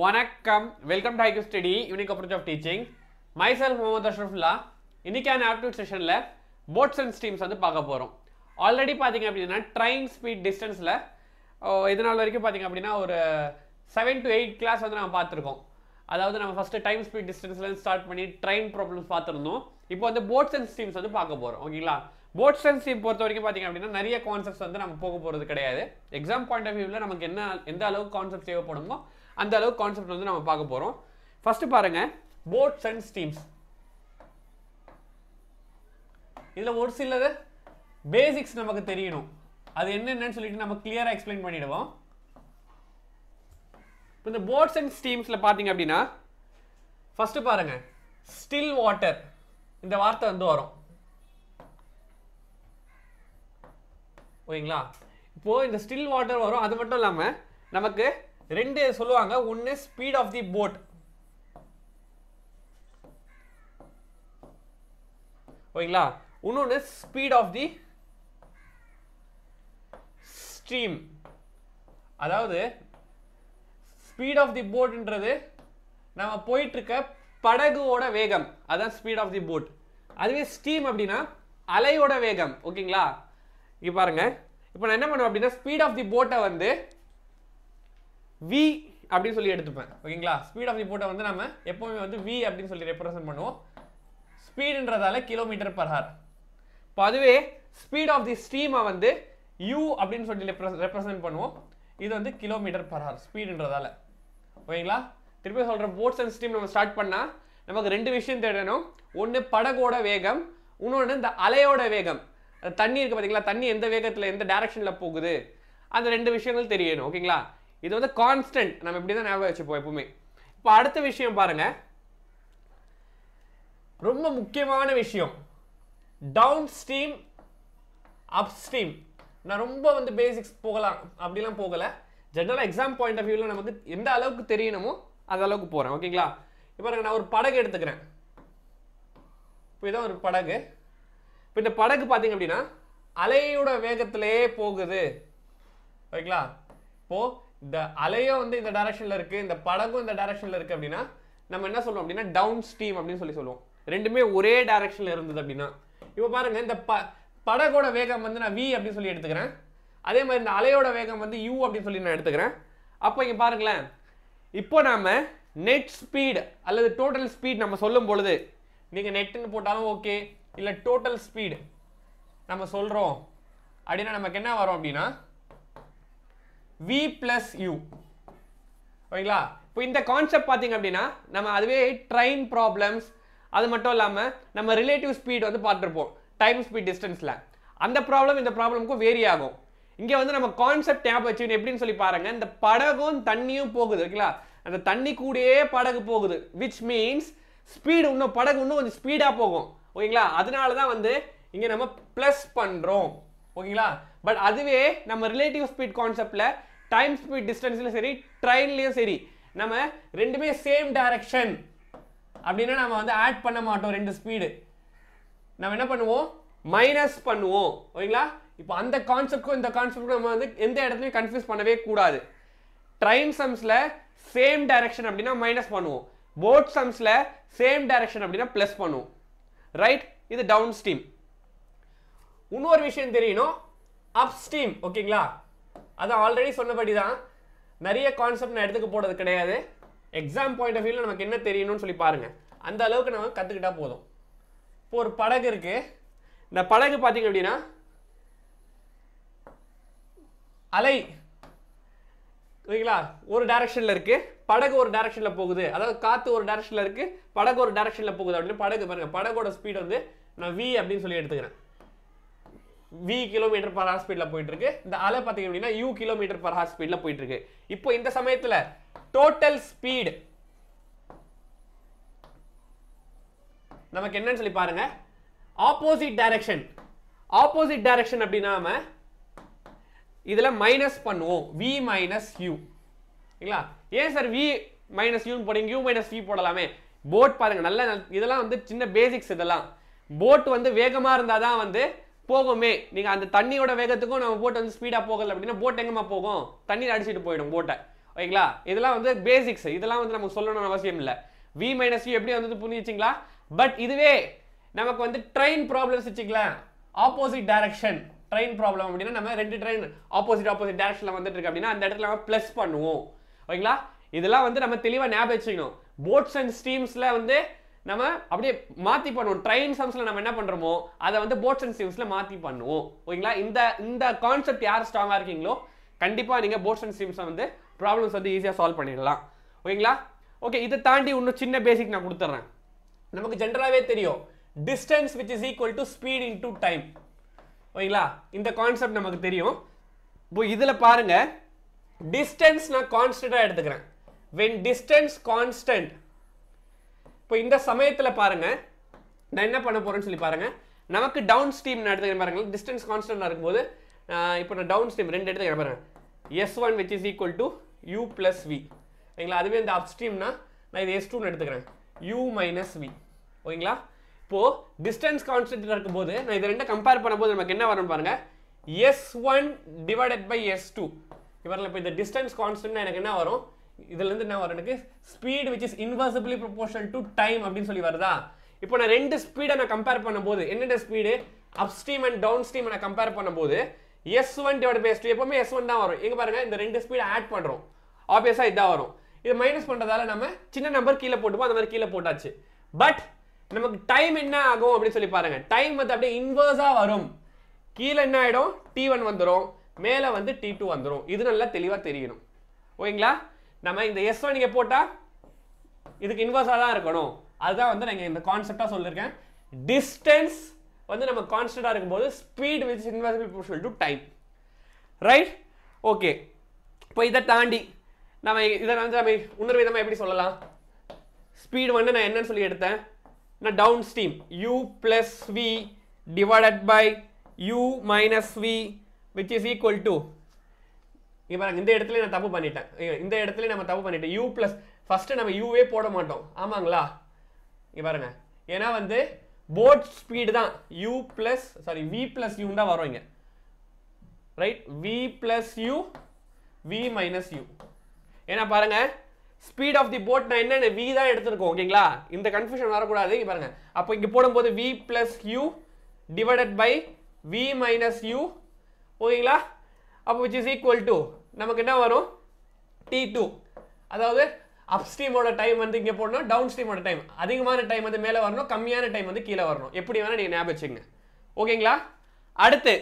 வணக்கம் welcome to IQ study unique approach of teaching myself Mohammed Ashrafullah இன்றைக்கான aptitude செஷனில் bots and steams வந்து பார்க்க போகிறோம் ஆல்ரெடி பார்த்தீங்க அப்படின்னா ட்ரெயின் ஸ்பீட் டிஸ்டன்ஸில் இதனால் வரைக்கும் பார்த்தீங்க அப்படின்னா ஒரு செவன் டு எயிட் கிளாஸ் வந்து நம்ம பார்த்துருக்கோம் அதாவது நம்ம ஃபஸ்ட்டு டைம் ஸ்பீட் டிஸ்டன்ஸில் ஸ்டார்ட் பண்ணி ட்ரெயின் ப்ராப்ளம்ஸ் பார்த்துருந்தோம் இப்போ வந்து போட்ஸ் அண்ட் ஸ்டீம்ஸ் வந்து பார்க்க போகிறோம் ஓகேங்களா போட்ஸ் அண்ட் ஸ்டீம் பொறுத்த வரைக்கும் பார்த்தீங்க அப்படின்னா நிறைய கான்செப்ட்ஸ் வந்து நம்ம போக போகிறது கிடையாது எக்ஸாம் பாயிண்ட் ஆஃப் வியூவில் நமக்கு என்ன எந்த அளவுக்கு கான்செப்ட் தேவைப்படுமோ அந்த அளவுக்கு கான்செப்ட் வந்து நம்ம பார்க்க போகிறோம் ஃபஸ்ட்டு பாருங்கள் போட்ஸ் அண்ட் ஸ்டீம்ஸ் இதில் ஒரு சிலது பேசிக்ஸ் நமக்கு தெரியணும் அது என்னென்னு சொல்லிட்டு நம்ம கிளியராக எக்ஸ்பிளைன் பண்ணிடுவோம் இப்போ இந்த போட்ஸ் அண்ட் ஸ்டீம்ஸில் பார்த்தீங்க அப்படின்னா ஃபஸ்ட்டு பாருங்கள் ஸ்டில் வாட்டர் இந்த வார்த்தை வந்து வரும் ஓகேங்களா இப்போது இந்த ஸ்டில் வாட்டர் வரும் அது மட்டும் இல்லாமல் நமக்கு ரெண்டு சொல்லுவாங்க ஒன்று ஸ்பீட் ஆஃப் தி போட் ஓகேங்களா இன்னொன்று ஸ்பீட் ஆஃப் தி ஸ்ட்ரீம் அதாவது ஸ்பீட் ஆஃப் தி போட்ன்றது நம்ம இருக்க படகுவோட வேகம் அதான் ஸ்பீட் ஆஃப் தி போட் அதுவே ஸ்டீம் அப்படின்னா அலையோட வேகம் ஓகேங்களா இங்கே பாருங்கள் இப்போ நான் என்ன பண்ணுவேன் அப்படின்னா ஸ்பீட் ஆஃப் தி போட்டை வந்து வி அப்படின்னு சொல்லி எடுத்துப்பேன் ஓகேங்களா ஸ்பீட் ஆஃப் தி ரிப்போர்ட்டை வந்து நம்ம எப்போவுமே வந்து வி அப்படின்னு சொல்லி ரெப்ரசன்ட் பண்ணுவோம் ஸ்பீடுன்றதால கிலோமீட்டர் பர் ஹார் இப்போ அதுவே ஸ்பீட் ஆஃப் தி ஸ்ட்ரீமை வந்து யூ அப்படின்னு சொல்லி ரெப்ரசன்ட் பண்ணுவோம் இது வந்து கிலோமீட்டர் பர் ஹார் ஸ்பீடுன்றதால ஓகேங்களா திருப்பி சொல்கிற போட்ஸ் அண்ட் ஸ்ட்ரீம் நம்ம ஸ்டார்ட் பண்ணால் நமக்கு ரெண்டு விஷயம் தேடணும் ஒன்று படகோட வேகம் இன்னொன்று இந்த அலையோட வேகம் தண்ணி இருக்குது பார்த்தீங்களா தண்ணி எந்த வேகத்தில் எந்த டேரக்ஷனில் போகுது அந்த ரெண்டு விஷயங்கள் தெரியணும் ஓகேங்களா இது வந்து கான்ஸ்டன்ட் நம்ம இப்படி தான் ஞாபகம் வச்சுப்போம் எப்பவுமே இப்போ அடுத்த விஷயம் பாருங்கள் ரொம்ப முக்கியமான விஷயம் டவுன் ஸ்ட்ரீம் அப் ஸ்ட்ரீம் நான் ரொம்ப வந்து பேசிக்ஸ் போகலாம் அப்படிலாம் போகலை ஜென்ரலாக எக்ஸாம் பாயிண்ட் ஆஃப் வியூவில் நமக்கு எந்த அளவுக்கு தெரியணுமோ அந்த அளவுக்கு போகிறேன் ஓகேங்களா இப்போ நான் ஒரு படகு எடுத்துக்கிறேன் இப்போ இதான் ஒரு படகு இப்போ இந்த படகு பார்த்தீங்க அப்படின்னா அலையோட வேகத்திலே போகுது ஓகேங்களா இப்போது இந்த அலையும் வந்து இந்த டைரக்ஷனில் இருக்குது இந்த படகும் இந்த டைரக்ஷனில் இருக்குது அப்படின்னா நம்ம என்ன சொல்லுவோம் அப்படின்னா டவுன் ஸ்ட்ரீம் அப்படின்னு சொல்லி சொல்லுவோம் ரெண்டுமே ஒரே டைரக்ஷனில் இருந்தது அப்படின்னா இப்போ பாருங்கள் இந்த ப படகோட வேகம் வந்து நான் வி அப்படின்னு சொல்லி எடுத்துக்கிறேன் அதே மாதிரி இந்த அலையோட வேகம் வந்து யூ அப்படின்னு சொல்லி நான் எடுத்துக்கிறேன் அப்போ இங்கே பாருங்களேன் இப்போ நாம் நெட் ஸ்பீடு அல்லது டோட்டல் ஸ்பீட் நம்ம சொல்லும் பொழுது நீங்கள் நெட்டுன்னு போட்டாலும் ஓகே இல்லை டோட்டல் ஸ்பீடு நம்ம சொல்கிறோம் அப்படின்னா நமக்கு என்ன வரும் அப்படின்னா வி பிளஸ் யூ ஓகேங்களா இப்போ இந்த கான்செப்ட் பார்த்தீங்க அப்படின்னா நம்ம அதுவே ட்ரெயின் ப்ராப்ளம்ஸ் அது மட்டும் இல்லாமல் நம்ம ரிலேட்டிவ் ஸ்பீட் வந்து பார்த்துருப்போம் டைம் ஸ்பீட் டிஸ்டன்ஸில் அந்த ப்ராப்ளம் இந்த ப்ராப்ளமுக்கும் வேரி ஆகும் இங்கே வந்து நம்ம கான்செப்ட் ஞாபகம் வச்சு எப்படின்னு சொல்லி பாருங்கள் இந்த படகும் தண்ணியும் போகுது ஓகேங்களா அந்த தண்ணி கூடயே படகு போகுது விச் மீன்ஸ் ஸ்பீடு இன்னும் படகு இன்னும் கொஞ்சம் ஸ்பீடாக போகும் ஓகேங்களா அதனால தான் வந்து இங்கே நம்ம ப்ளஸ் பண்ணுறோம் ஓகேங்களா பட் அதுவே நம்ம ரிலேட்டிவ் ஸ்பீட் கான்செப்டில் டைம் ஸ்பீட் டிஸ்டன்ஸ்லையும் சரி ட்ரெயின்லேயும் சரி நம்ம ரெண்டுமே சேம் டைரக்ஷன் அப்படின்னா நம்ம வந்து ஆட் பண்ண மாட்டோம் ரெண்டு ஸ்பீடு நம்ம என்ன பண்ணுவோம் மைனஸ் பண்ணுவோம் ஓகேங்களா இப்போ அந்த கான்செப்ட்க்கும் இந்த கான்செப்ட்க்கும் நம்ம வந்து எந்த இடத்துலையும் கன்ஃபியூஸ் பண்ணவே கூடாது ட்ரெயின் சம்ஸில் சேம் டைரக்ஷன் அப்படின்னா மைனஸ் பண்ணுவோம் போட் சம்ஸில் சேம் டைரக்ஷன் அப்படின்னா ப்ளஸ் பண்ணுவோம் ரைட் இது டவுன் ஸ்டீம் இன்னொரு விஷயம் தெரியணும் அப் ஸ்டீம் ஓகேங்களா அது ஆல்ரெடி சொன்னபடி தான் நிறைய கான்செப்ட் நான் எடுத்துக்க போகிறது கிடையாது எக்ஸாம் பாயிண்ட் ஆஃப் வியூவில் நமக்கு என்ன தெரியணும்னு சொல்லி பாருங்கள் அந்த அளவுக்கு நம்ம கற்றுக்கிட்டா போதும் இப்போ ஒரு படகு இருக்குது இந்த படகு பார்த்தீங்க அப்படின்னா அலை ஓகேங்களா ஒரு டைரக்ஷனில் இருக்குது படகு ஒரு டைரக்ஷனில் போகுது அதாவது காற்று ஒரு டைரக்ஷனில் இருக்குது படகு ஒரு டைரக்ஷனில் போகுது அப்படின்னு படகு பாருங்கள் படகோட ஸ்பீட் வந்து நான் வி அப்படின்னு சொல்லி எடுத்துக்கிறேன் வி கிலோமீட்டர் பர் ஹார் ஸ்பீடில் போயிட்டுருக்கு இந்த அலை பார்த்தீங்க அப்படின்னா யூ கிலோமீட்டர் பர் ஹார் ஸ்பீடில் போயிட்டுருக்கு இப்போ இந்த சமயத்தில் டோட்டல் ஸ்பீடு நமக்கு என்னன்னு சொல்லி பாருங்க ஆப்போசிட் டைரக்ஷன் ஆப்போசிட் டைரக்ஷன் அப்படின்னா இதில் மைனஸ் பண்ணுவோம் வி மைனஸ் யூ இல்லைங்களா ஏன் சார் வி மைனஸ் யூன்னு போடுங்க யூ மைனஸ் வி போடலாமே போட் பாருங்கள் நல்ல இதெல்லாம் வந்து சின்ன பேசிக்ஸ் இதெல்லாம் போட் வந்து வேகமாக இருந்தால் தான் வந்து போகுமே நீங்கள் அந்த தண்ணியோட வேகத்துக்கும் நம்ம போட் வந்து ஸ்பீடாக போகல அப்படின்னா போட் எங்கம்மா போகும் தண்ணீர் அடிச்சுட்டு போயிடும் போட்டை ஓகேங்களா இதெல்லாம் வந்து பேசிக்ஸ் இதெல்லாம் வந்து நமக்கு சொல்லணும்னு அவசியம் இல்லை வி மைனஸ் யூ எப்படி வந்து புரிஞ்சிச்சிங்களா பட் இதுவே நமக்கு வந்து ட்ரெயின் ப்ராப்ளம்ஸ் வச்சுக்கலாம் ஆப்போசிட் டைரக்ஷன் ட்ரெயின் ப்ராப்ளம் அப்படின்னா நம்ம ரெண்டு ட்ரெயின் ஆப்போசிட் ஆப்போசிட் டேரக்ஷனில் வந்துட்டு இருக்கு அப்படின்னா அந்த இடத்துல நம்ம ப்ளஸ் பண்ணுவோம் ஓகேங்களா இதெல்லாம் வந்து நம்ம தெளிவாக ஞாபகம் வச்சுக்கணும் போட்ஸ் அண்ட் ஸ்டீம்ஸில் வந்து நம்ம அப்படியே மாற்றி பண்ணுவோம் ட்ரெயின் சம்ஸில் நம்ம என்ன பண்ணுறோமோ அதை வந்து போட்ஸ் அண்ட் ஸ்ட்ரீம்ஸில் மாற்றி பண்ணுவோம் ஓகேங்களா இந்த இந்த கான்செப்ட் யார் ஸ்ட்ராங்காக இருக்கீங்களோ கண்டிப்பாக நீங்கள் போட்ஸ் அண்ட் ஸ்ட்ரீம்ஸை வந்து ப்ராப்ளம்ஸ் வந்து ஈஸியாக சால்வ் பண்ணிடலாம் ஓகேங்களா ஓகே இதை தாண்டி இன்னும் சின்ன பேசிக் நான் கொடுத்துட்றேன் நமக்கு ஜென்ரலாகவே தெரியும் distance which is equal to speed into time ஓகேங்களா இந்த கான்செப்ட் நமக்கு தெரியும் இப்போ இதில் பாருங்கள் டிஸ்டன்ஸ் நான் கான்ஸ்டண்ட்டாக எடுத்துக்கிறேன் வென் டிஸ்டன்ஸ் கான்ஸ்டன்ட் இப்போ இந்த சமயத்தில் பாருங்கள் நான் என்ன பண்ண போகிறேன்னு சொல்லி பாருங்கள் நமக்கு டவுன் ஸ்ட்ரீம் எடுத்துக்கிற பாருங்க பாருங்கள் டிஸ்டன்ஸ் கான்ஸ்டன்டா இருக்கும்போது இப்போ நான் டவுன் ஸ்டீம் ரெண்டு எடுத்துக்கிற பாருங்க S one which is equal to U plus V ஓகேங்களா அதுவே இந்த அப் ஸ்ட்ரீம்னா நான் இது எஸ் டூன்னு எடுத்துக்கிறேன் யூ மைனஸ் வி ஓகேங்களா இப்போது டிஸ்டன்ஸ் கான்ஸ்டன்ட் இருக்கும்போது நான் இது ரெண்டு கம்பேர் பண்ணும்போது நமக்கு என்ன வரும் பாருங்கள் S one divided by S two இவரில் இப்போ இந்த டிஸ்டன்ஸ் கான்ஸ்டன்ட்னா எனக்கு என்ன வரும் இதுலேருந்து என்ன வரும் எனக்கு speed which is inversely proportional to time அப்படின்னு சொல்லி வருதா இப்போ நான் ரெண்டு ஸ்பீடை நான் கம்பேர் பண்ணும்போது என்னென்ன speed upstream and downstream நான் கம்பேர் பண்ணும்போது S one divide by S two எப்பவுமே எஸ் ஒன் தான் வரும் இங்கே பாருங்கள் இந்த ரெண்டு ஸ்பீடை ஆட் பண்ணுறோம் ஆப்வியஸாக இதாக வரும் இது மைனஸ் பண்ணுறதால நம்ம சின்ன நம்பர் கீழே போட்டுப்போம் அந்த மாதிரி கீழே போட்டாச்சு பட் நமக்கு டைம் என்ன ஆகும் அப்படின்னு சொல்லி பாருங்கள் டைம் வந்து அப்படியே இன்வர்ஸாக வரும் கீழே என்ன ஆகிடும் டி ஒன் வந்துடும் மேலே வந்து டி டூ வந்துடும் இது நல்லா தெளிவாக தெரியணும் ஓகேங்களா நம்ம இந்த எஸ் ஒன் இங்கே போட்டால் இதுக்கு இன்வெர்ஸாக தான் இருக்கணும் அதுதான் வந்து நான் இந்த கான்செப்டாக சொல்லியிருக்கேன் டிஸ்டன்ஸ் வந்து நம்ம கான்ஸ்டண்ட்டாக இருக்கும்போது speed with inversely proportional to time right okay இப்போ இதை தாண்டி நம்ம இதை வந்து நம்ம இன்னொரு விதமாக எப்படி சொல்லலாம் ஸ்பீடு வந்து நான் என்னன்னு சொல்லி எடுத்தேன் நான் downstream U plus V divided by U minus V which is equal to இங்கே பாருங்க இந்த இடத்துல நான் தப்பு பண்ணிட்டேன் இந்த இடத்துல நம்ம தப்பு பண்ணிட்டேன் யூ ப்ளஸ் ஃபஸ்ட்டு நம்ம யூவே போட மாட்டோம் ஆமாங்களா இங்கே பாருங்க ஏன்னா வந்து போட் ஸ்பீடு தான் U plus sorry V plus U தான் வரும் இங்கே right V plus U V minus U ஏன்னா பாருங்க ஸ்பீட் ஆஃப் தி போட் நான் என்னென்ன வி தான் எடுத்துருக்கோம் ஓகேங்களா இந்த கன்ஃபியூஷன் வரக்கூடாது இங்கே பாருங்க அப்போ இங்கே போடும்போது V plus U divided by V minus U ஓகேங்களா அப்போ விச் இஸ் ஈக்குவல் டு நமக்கு என்ன வரும் டி டூ அதாவது அப்ஸ்ட்ரீமோட டைம் வந்து இங்கே போடணும் டவுன் ஸ்ட்ரீமோட டைம் அதிகமான டைம் வந்து மேலே வரணும் கம்மியான டைம் வந்து கீழே வரணும் எப்படி வேணால் நீங்கள் ஞாபகம் வச்சுங்க ஓகேங்களா அடுத்து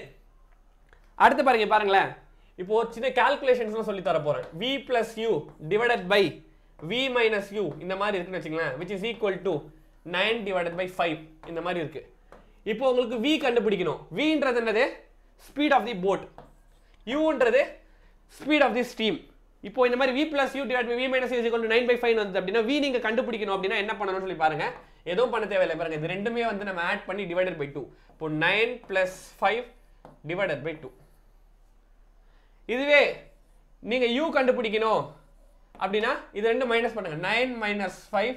அடுத்து பாருங்க பாருங்களேன் இப்போ ஒரு சின்ன கால்குலேஷன்ஸ்லாம் சொல்லி தர போகிறேன் V plus U divided by V minus U இந்த மாதிரி இருக்குன்னு வச்சுங்களேன் which is equal to nine divided by five இந்த மாதிரி இருக்குது இப்போ உங்களுக்கு வி கண்டுபிடிக்கணும் வின்றது என்னது ஸ்பீட் ஆஃப் தி போட் யூன்றது ஸ்பீட் ஆஃப் தி ஸ்டீம் இப்போ இந்த மாதிரி V plus U divide V minus is equal nine by five வந்து அப்படின்னா வி நீங்கள் கண்டுபிடிக்கணும் அப்படின்னா என்ன பண்ணணும்னு சொல்லி பாருங்க எதுவும் பண்ண தேவையில்லை பாருங்க இது ரெண்டுமே வந்து நம்ம ஆட் பண்ணி டிவைடட் பை டூ இப்போ nine plus five divided by two இதுவே நீங்கள் யூ கண்டுபிடிக்கணும் அப்படின்னா இது ரெண்டு மைனஸ் பண்ணுங்க nine minus five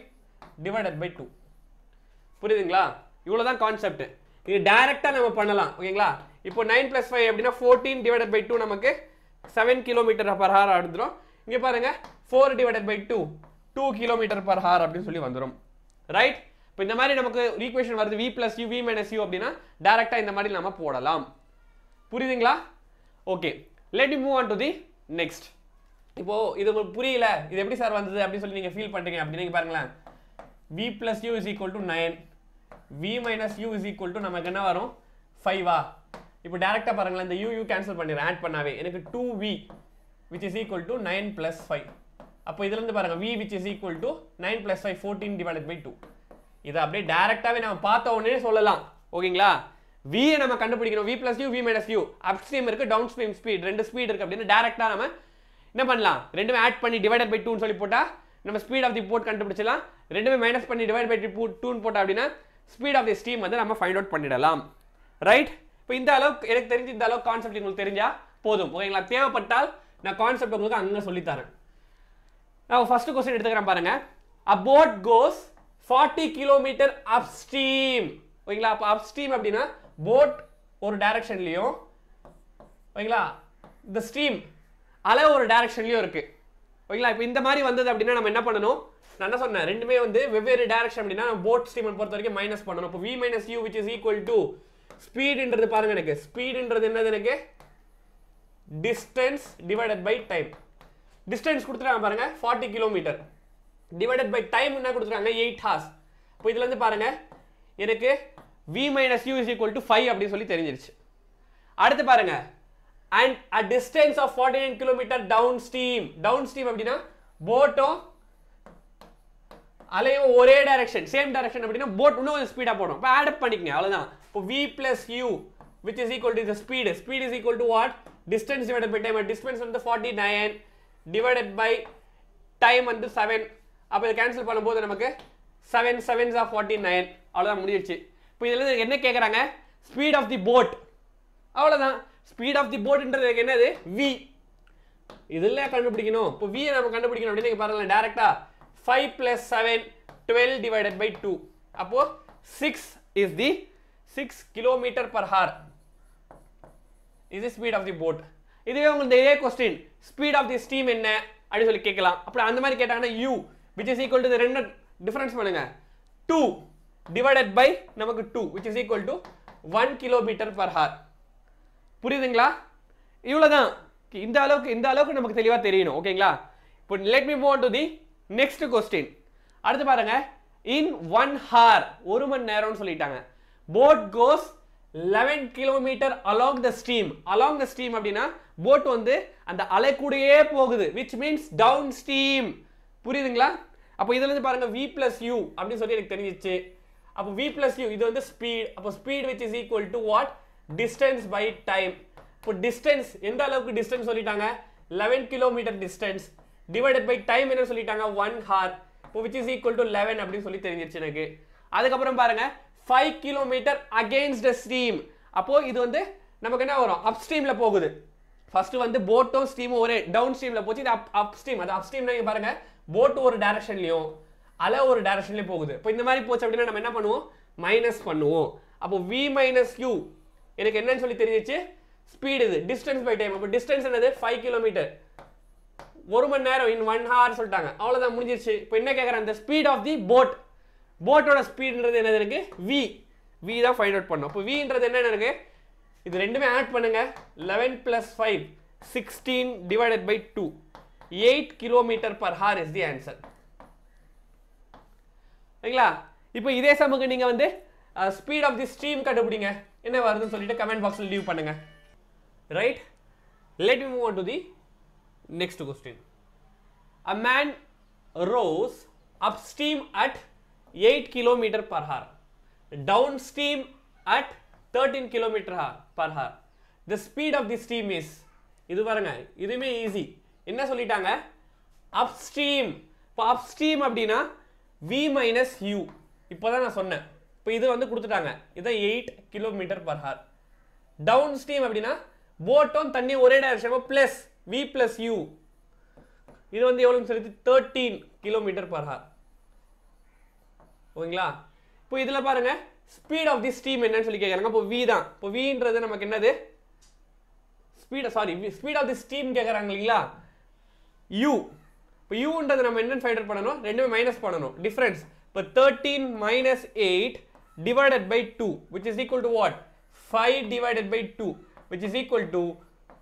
divided by two புரியுதுங்களா இவ்வளோதான் கான்செப்ட் இது டைரெக்டாக நம்ம பண்ணலாம் ஓகேங்களா இப்போ நைன் ப்ளஸ் ஃபைவ் அப்படின்னா ஃபோர்டீன் டிவைடட் பை டூ நமக்கு செவன் கிலோமீட்டர் பர் ஹார் ஆடுதுரும் இங்கே பாருங்கள் four divided by two two kilometre per hour அப்படின்னு சொல்லி வந்துடும் ரைட் இப்போ இந்த மாதிரி நமக்கு ஈக்குவேஷன் வருது V plus U V minus U அப்படின்னா டேரெக்டாக இந்த மாதிரி நம்ம போடலாம் புரியுதுங்களா okay let move on to the next இப்போது இது உங்களுக்கு புரியல இது எப்படி சார் வந்தது அப்படின்னு சொல்லி நீங்கள் ஃபீல் பண்ணுறீங்க அப்படின்னு நீங்கள் பாருங்களேன் V plus U is equal to nine V minus U is equal to நமக்கு என்ன வரும் ஃபைவா இப்போ டேரக்டாக பாருங்களேன் இந்த யூ கேன்சல் பண்ணிடுறேன் ஆட் பண்ணாவே எனக்கு two V which is equal to nine plus five அப்போ இதுலேருந்து பாருங்கள் V which is equal to nine plus five fourteen divided by two இதை அப்படியே டேரெக்டாகவே நம்ம பார்த்த உடனே சொல்லலாம் ஓகேங்களா வியை நம்ம கண்டுபிடிக்கணும் V plus U V minus U upstream downstream speed ரெண்டு ஸ்பீட் இருக்கு அப்படின்னு டேரெக்டாக நம்ம என்ன பண்ணலாம் ரெண்டுமே ஆட் பண்ணி டிவைடட் பை டூன்னு சொல்லி போட்டால் நம்ம ஸ்பீட் ஆஃப் தி போட் கண்டுபிடிச்சலாம் ரெண்டுமே மைனஸ் பண்ணி டிவைட் பை டூன்னு போட்டோம் அப்படின்னா ஸ்பீட் ஆஃப் தி ஸ்டீம் வந்து நம்ம ஃபைண்ட் அவுட் பண்ணிடலாம் ரைட் இப்போ இந்த அளவுக்கு எனக்கு தெரிஞ்சு இந்த அளவுக்கு கான்செப்ட் உங்களுக்கு தெரிஞ்சா போதும் ஓகேங்களா தேவைப்பட்டால் நான் கான்செப்ட் உங்களுக்கு அங்கே சொல்லித்தரேன் நான் ஃபர்ஸ்ட் கொஸ்டின் எடுத்துக்கிறேன் பாருங்க a boat goes forty kilometre upstream ஓகேங்களா அப்போ அப்ஸ்ட்ரீம் அப்படின்னா போட் ஒரு டைரக்ஷன்லையும் ஓகேங்களா இந்த ஸ்ட்ரீம் அலை ஒரு டைரக்ஷன்லையும் இருக்குது ஓகேங்களா இப்போ இந்த மாதிரி வந்தது அப்படின்னா நம்ம என்ன பண்ணணும் நான் என்ன சொன்னேன் ரெண்டுமே வந்து வெவ்வேறு டேரக்ஷன் அப்படின்னா போட் ஸ்ட்ரீம் பொறுத்த வரைக்கும் மைனஸ் பண்ணணும் இப்போ we minus U which is equal to ஸ்பீடுன்றது பாருங்க எனக்கு ஸ்பீடுன்றது என்னது எனக்கு distance divided by time distance கொடுத்துருக்காங்க பாருங்க forty kilometre divided by time என்ன கொடுத்துருக்காங்க எயிட் ஹார்ஸ் இப்போ இதுலேருந்து பாருங்க எனக்கு V minus U is equal to five அப்படின்னு சொல்லி தெரிஞ்சிருச்சு அடுத்து பாருங்க and a distance of forty nine kilometre downstream downstream அப்படின்னா போட்டும் அலையும் ஒரே டைரக்ஷன் சேம் டைரக்ஷன் அப்படின்னா போட் இன்னும் கொஞ்சம் ஸ்பீடாக போடும் இப்போ ஆட் பண்ணிக்கங்க அவ்வளோதான் v plus u which is equal to the speed. Speed is equal to what? Distance divided by time and distance வந்து 49 divided by time வந்து 7 அப்போ இதை கேன்சல் பண்ணும்போது நமக்கு seven sevens of forty nine அவ்வளோதான் முடிஞ்சிடுச்சு இப்போ இதில் என்ன கேட்குறாங்க ஸ்பீட் ஆஃப் தி போட் அவ்வளோதான் ஸ்பீட் ஆஃப் தி போட்டுன்றது என்னது வி இதில் கண்டுபிடிக்கணும் இப்போ வி நம்ம கண்டுபிடிக்கணும் அப்படின்னு நீங்கள் பாருங்கள் டேரெக்டாக five plus seven twelve divided by two அப்போது six is the six kilometre per hour இது ஸ்பீட் ஆஃப் தி போட் இதுவே உங்களுக்கு இதே question speed of the stream என்ன அப்படின்னு சொல்லி கேட்கலாம் அப்படி அந்த மாதிரி கேட்டாங்கன்னா U which is equal to ரெண்டு டிஃபரன்ஸ் பண்ணுங்க டூ டிவைடட் பை நமக்கு two which is equal to one kilometre per hour புரியுதுங்களா இவ்வளோதான் இந்த அளவுக்கு இந்த அளவுக்கு நமக்கு தெளிவாக தெரியணும் ஓகேங்களா இப்போ let me move to the next question அடுத்து பாருங்க இன் ஒன் ஹார் ஒரு மணி நேரம்னு சொல்லிட்டாங்க boat goes eleven kilometre along the stream along the stream அப்படின்னா போட் வந்து அந்த அலை போகுது விச் மீன்ஸ் டவுன் ஸ்ட்ரீம் புரியுதுங்களா அப்போ இதுலேருந்து பாருங்கள் வி பிளஸ் யூ அப்படின்னு சொல்லி எனக்கு தெரிஞ்சிச்சு அப்போ வி பிளஸ் யூ இது வந்து ஸ்பீட் அப்போ speed which is equal to what distance by time இப்போ டிஸ்டன்ஸ் எந்த அளவுக்கு டிஸ்டன்ஸ் சொல்லிட்டாங்க eleven kilometre distance divided by time என்ன சொல்லிட்டாங்க ஒன் ஹார் இப்போ which is equal to eleven அப்படின்னு சொல்லி தெரிஞ்சிச்சு எனக்கு அதுக்கப்புறம் பாருங்கள் ஃபைவ் கிலோமீட்டர் அகெயின்ஸ்ட் ஸ்ட்ரீம் அப்போது இது வந்து நமக்கு என்ன வரும் அப் போகுது ஃபஸ்ட்டு வந்து போட்டும் ஸ்ட்ரீமும் ஒரே டவுன் ஸ்ட்ரீமில் போச்சு இது அப் ஸ்ட்ரீம் அது அப் ஸ்ட்ரீம்னா பாருங்கள் போட்டு ஒரு டைரக்ஷன்லயும் அலை ஒரு டேரக்ஷன்லேயும் போகுது இப்போ இந்த மாதிரி போச்சு அப்படின்னா நம்ம என்ன பண்ணுவோம் மைனஸ் பண்ணுவோம் அப்போ வி மைனஸ் கியூ எனக்கு என்னன்னு சொல்லி தெரிஞ்சிச்சு ஸ்பீடு இது டிஸ்டன்ஸ் பை டைம் அப்போ டிஸ்டன்ஸ் என்னது ஃபைவ் கிலோமீட்டர் ஒரு மணி நேரம் இன் ஒன் ஹவர் சொல்லிட்டாங்க அவ்வளோதான் முடிஞ்சிருச்சு இப்போ என்ன கேட்குறேன் அந்த ஸ்பீட் ஆஃப் தி போட் போட்டோட ஸ்பீடுன்றது என்ன இருக்கு வி வி தான் ஃபைண்ட் அவுட் பண்ணோம் அப்போ வின்றது என்ன இருக்கு இது ரெண்டுமே ஆட் பண்ணுங்க eleven plus five sixteen divided by two eight kilometre per hour is the answer ஓகேங்களா இப்போ இதே சமக்கு நீங்கள் வந்து ஸ்பீட் ஆஃப் தி ஸ்ட்ரீம் கண்டுபிடிங்க என்ன வருதுன்னு சொல்லிட்டு கமெண்ட் பாக்ஸில் லீவ் பண்ணுங்க right let me move to the next question a man rows upstream at 8 km per hour. Downstream at 13 km per hour. The speed of the steam is இது பாருங்க இதுவுமே easy என்ன சொல்லிட்டாங்க upstream இப்போ upstream அப்படின்னா we minus U இப்போ தான் நான் சொன்னேன் இப்போ இது வந்து கொடுத்துட்டாங்க இதான் eight kilometre per hour downstream அப்படின்னா போட்டும் தண்ணி ஒரே direction plus V plus U இது வந்து எவ்வளோன்னு சொல்லி தேர்ட்டீன் கிலோமீட்டர் பர் ஹார் ஓகேங்களா இப்போ இதில் பாருங்கள் ஸ்பீட் ஆஃப் தி ஸ்டீம் என்னன்னு சொல்லி கேட்குறாங்க இப்போ வி தான் இப்போ வின்றது நமக்கு என்னது speed sorry speed of the stream கேட்குறாங்க இல்லைங்களா யூ இப்போ யூன்றது நம்ம என்னென்னு ஃபைண்ட் அவுட் பண்ணணும் ரெண்டுமே மைனஸ் பண்ணணும் டிஃப்ரென்ஸ் இப்போ thirteen minus eight divided by 2 which is equal to what 5 divided by 2 which is equal to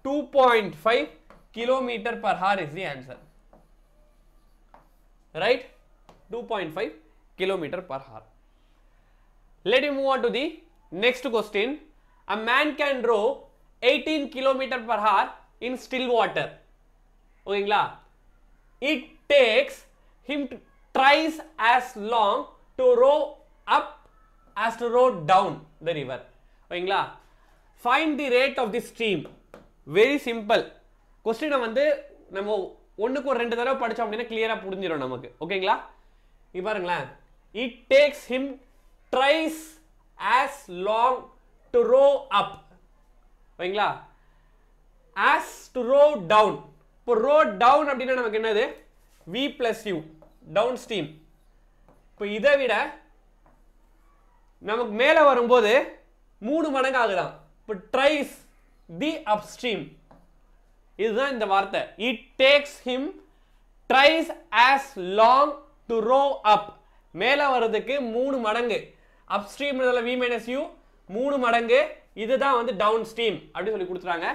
2.5 kilometer per hour is the answer right 2.5 kilometer per hour. Let me move on to the next question. A man can row 18 kilometer per hour in still water. Okay, it takes him twice as long to row up as to row down the river. ஓகேங்களா find the rate of the stream very simple கொஸ்டினை வந்து நம்ம ஒன்றுக்கு ஒரு ரெண்டு தடவை படித்தோம் அப்படின்னா கிளியராக புரிஞ்சிடும் நமக்கு ஓகேங்களா இப்போ பாருங்களேன் it takes him thrice as long to row up ஓகேங்களா ஆஸ் டு ரோ டவுன் இப்போ ரோ டவுன் அப்படின்னா நமக்கு என்னது V plus U downstream இப்போ இதை விட நமக்கு மேலே வரும்போது மூணு மடங்கு ஆகுதான் இப்போ ட்ரைஸ் தி அப்ஸ்ட்ரீம் இதுதான் இந்த வார்த்தை it takes him thrice as long to row up மேலே வர்றதுக்கு மூணு மடங்கு அப் ஸ்ட்ரீம் இதில் வி மைனஸ் யூ மூணு மடங்கு இதுதான் வந்து டவுன் ஸ்ட்ரீம் அப்படின்னு சொல்லி கொடுத்துறாங்க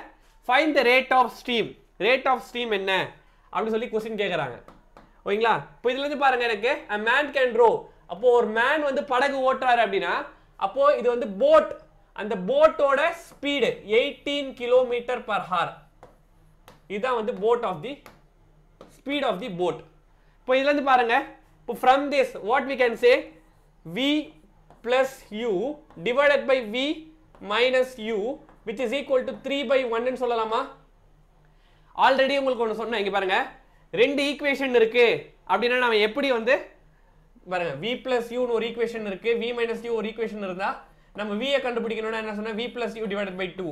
find the rate of stream rate of stream என்ன அப்படின்னு சொல்லி கொஸ்டின் கேட்குறாங்க ஓகேங்களா இப்போ இதுலேருந்து பாருங்கள் எனக்கு அ மேன் கேன் ரோ அப்போது ஒரு மேன் வந்து படகு ஓட்டுறாரு அப்படின்னா அப்போது இது வந்து போட் அந்த போட்டோட speed eighteen kilometre per hour இதுதான் வந்து boat of the speed of the boat இப்போ இதுலேருந்து பாருங்கள் from this what we can say v plus u divided by v minus u which is equal to 3 by 1 ன்னு சொல்லலாமா already உங்களுக்கு ஒன்று சொன்னேன் இங்கே பாருங்க ரெண்டு ஈக்குவேஷன் இருக்கு அப்படின்னா நம்ம எப்படி வந்து பாருங்க வி plus uன்னு ஒரு ஈக்குவேஷன் இருக்கு வி மைனஸ் யூ ஒரு ஈக்குவேஷன் இருந்தா நம்ம v கண்டுபிடிக்கணும்னா என்ன சொன்னா V plus U divide by two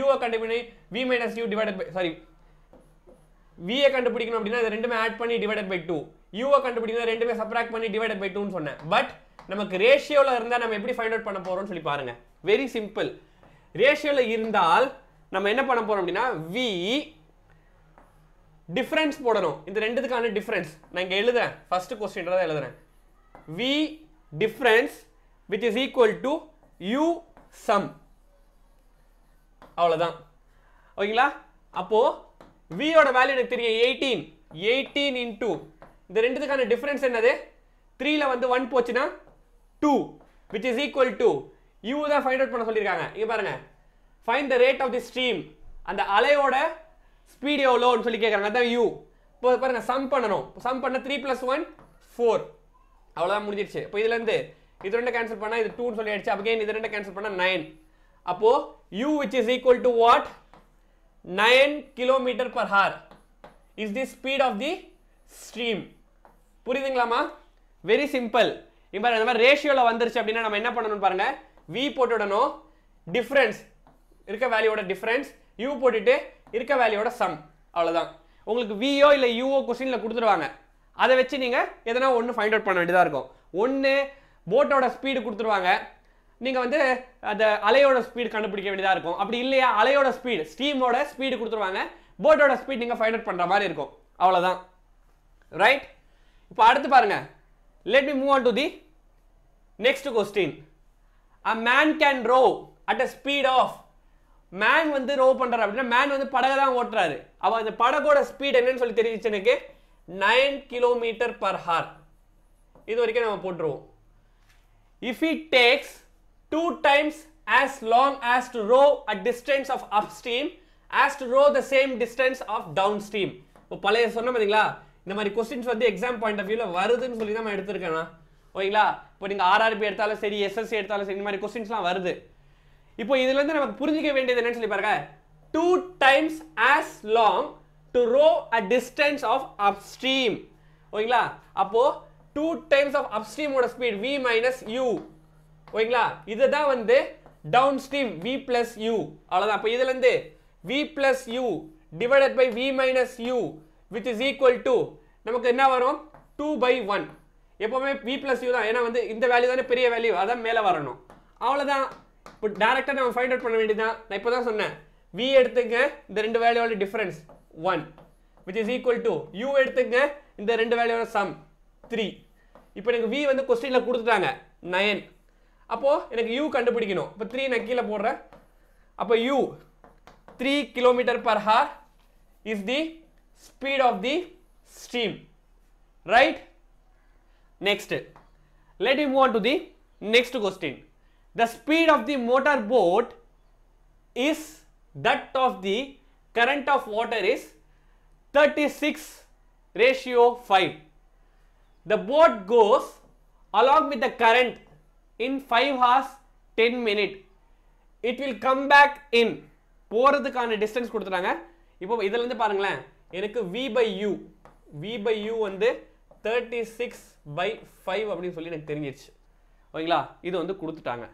u வை கண்டுபிடி v minus u divided by sorry v கண்டுபிடிக்கணும் அப்படின்னா இது ரெண்டுமே ஆட் பண்ணி divided பை டூ யூவை கண்டுபிடிக்கணும் ரெண்டுமே சப்ராக்ட் பண்ணி டிவைட் பை டூன்னு சொன்னேன் பட் நமக்கு ரேஷியோவில் இருந்தால் நம்ம எப்படி ஃபைண்ட் அவுட் பண்ண போகிறோம்னு சொல்லி பாருங்கள் வெரி சிம்பிள் ரேஷியோவில் இருந்தால் நம்ம என்ன பண்ண போகிறோம் அப்படின்னா வி டிஃப்ரென்ஸ் போடணும் இந்த ரெண்டுத்துக்கான டிஃப்ரென்ஸ் நான் இங்கே எழுதுறேன் ஃபஸ்ட்டு கொஸ்டின்றதை தான் எழுதுறேன் V difference which is equal to U sum அவ்வளோதான் ஓகேங்களா அப்போது வியோட வேல்யூ எனக்கு தெரியும் எயிட்டீன் எயிட்டீன் இன்டூ இந்த ரெண்டுத்துக்கான டிஃபரன்ஸ் என்னது 3ல வந்து ஒன் போச்சுன்னா two which is equal to U தான் ஃபைண்ட் அவுட் பண்ண சொல்லியிருக்காங்க இங்க பாருங்க find the rate of the stream அந்த அலையோட ஸ்பீட் எவ்வளோன்னு சொல்லி கேட்குறாங்க அதான் யூ இப்போ பாருங்க சம் பண்ணணும் சம் பண்ண த்ரீ ப்ளஸ் ஒன் ஃபோர் அவ்வளோதான் முடிஞ்சிருச்சு இப்போ இதுலேருந்து இது ரெண்டு கேன்சல் பண்ணா இது டூன்னு சொல்லி ஆயிடுச்சு கேன் இது ரெண்டு கேன்சல் பண்ணா 9 அப்போது U which is equal to what 9 kilometre per hour is the speed of the stream புரியுதுங்களாமா வெரி சிம்பிள் இப்ப இந்த மாதிரி ரேஷியோவில் வந்துருச்சு அப்படின்னா நம்ம என்ன பண்ணணும் பாருங்க வி விடணும் டிஃப்ரென்ஸ் இருக்க வேல்யூவோட டிஃப்ரென்ஸ் யூ போட்டுட்டு இருக்க வேல்யூவோட சம் அவ்வளோதான் உங்களுக்கு விஓ இல்லை யூஓ கொஸ்டினில் கொடுத்துருவாங்க அதை வச்சு நீங்கள் எதனா ஒன்று ஃபைண்ட் அவுட் பண்ண வேண்டியதாக இருக்கும் ஒன்று போட்டோட ஸ்பீடு கொடுத்துருவாங்க நீங்கள் வந்து அந்த அலையோட ஸ்பீடு கண்டுபிடிக்க வேண்டியதாக இருக்கும் அப்படி இல்லையா அலையோட ஸ்பீடு ஸ்டீமோட ஸ்பீடு கொடுத்துருவாங்க போட்டோட ஸ்பீட் நீங்கள் ஃபைண்ட் அவுட் பண்ணுற மாதிரி இருக்கும் அவ்வளோதான் ரைட் இப்போ அடுத்து பாருங்க let me move on to the next question a man can row at a speed of man வந்து ரோ பண்ணுறாரு அப்படின்னா மேன் வந்து படகை தான் ஓட்டுறாரு அவள் அந்த படகோட ஸ்பீட் என்னன்னு சொல்லி தெரிஞ்சிச்சு எனக்கு நைன் கிலோமீட்டர் பர் ஹார் இது வரைக்கும் நம்ம போட்டுருவோம் if it takes two times as long as to row a distance of upstream as to row the same distance of downstream இப்போ பழைய சொன்ன பார்த்தீங்களா இந்த மாதிரி கொஸ்டின்ஸ் வந்து எக்ஸாம் பாயிண்ட் ஆஃப் வியூவில் வருதுன்னு சொல்லி தான் நான் ஓகேங்களா இப்போ நீங்கள் ஆர்ஆர்பி எடுத்தாலும் சரி எஸ்எஸ்சி எடுத்தாலும் சரி இந்த மாதிரி கொஸ்டின்ஸ்லாம் வருது இப்போ இதுலேருந்து நமக்கு புரிஞ்சிக்க வேண்டியது என்னன்னு சொல்லி பாருங்க two times as long to row a distance of upstream ஓகேங்களா அப்போது டூ டைம்ஸ் ஆஃப் அப்ஸ்ட்ரீமோட ஸ்பீட் வி மைனஸ் யூ ஓகேங்களா இதுதான் வந்து downstream V plus U அவ்வளோதான் அப்போ இதுலேருந்து V plus U divided by V minus U which is equal to நமக்கு என்ன வரும் டூ பை ஒன் எப்போவுமே பி plus யூ தான் ஏன்னா வந்து இந்த வேல்யூ தான் பெரிய வேல்யூ அதான் மேலே வரணும் அவளதான் இப்போ டேரெக்டாக நம்ம ஃபைண்ட் அவுட் பண்ண வேண்டியதான் நான் இப்போ தான் சொன்னேன் வி எடுத்துங்க இந்த ரெண்டு வேல்யூவோட difference one which is equal to U எடுத்துங்க இந்த ரெண்டு வேல்யூவோட சம் த்ரீ இப்போ எனக்கு வி வந்து கொஸ்டினில் கொடுத்துட்டாங்க நயன் அப்போது எனக்கு யூ கண்டுபிடிக்கணும் இப்போ த்ரீ நான் கீழே போடுறேன் அப்போ U three kilometre is the speed of the stream right next let me move on to the next question the speed of the motor boat is that of the current of water is 36 ratio 5 the boat goes along with the current in 5 hours 10 minute it will come back in போகிறதுக்கான distance கொடுத்துட்டாங்க இப்போ இதிலேருந்து பாருங்களேன் எனக்கு V by U V by U வந்து thirty six by five அப்படின்னு சொல்லி எனக்கு தெரிஞ்சிருச்சு ஓகேங்களா இது வந்து கொடுத்துட்டாங்க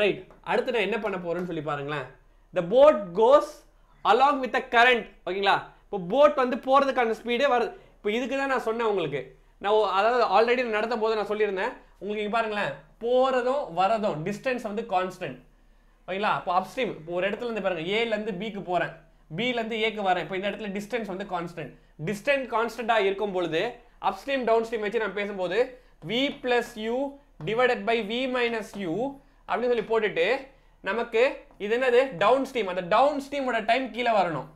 ரைட் அடுத்து நான் என்ன பண்ண போரும் சொல்லி பாருங்களேன் the boat goes along with a current ஓகேங்களா இப்போ போட் வந்து போகிறதுக்கான ஸ்பீடே வருது இப்போ இதுக்கு தான் நான் சொன்னேன் உங்களுக்கு நான் அதாவது ஆல்ரெடி போது நான் சொல்லியிருந்தேன் உங்களுக்கு பாருங்களேன் போகிறதும் வரதும் டிஸ்டன்ஸ் வந்து கான்ஸ்டன்ட் ஓகேங்களா இப்போ ஒரு இடத்துல இருந்து ஏலேருந்து பிக்கு போகிறேன் பிலேருந்து ஏக்கு வரேன் இப்போ இந்த இடத்துல டிஸ்டன்ஸ் வந்து கான்ஸ்டன்ட் டிஸ்டன்ஸ் கான்ஸ்டன்ட்டாக இருக்கும் பொழுது அப்ஸ்ட்ரீம் டவுன்ஸ்ட்ரீம் ஸ்ட்ரீம் வச்சு நான் பேசும்போது V plus U divided by V minus U அப்படின்னு சொல்லி போட்டுட்டு நமக்கு இது என்னது டவுன் ஸ்ட்ரீம் அந்த டவுன் ஸ்ட்ரீமோட டைம் கீழே வரணும்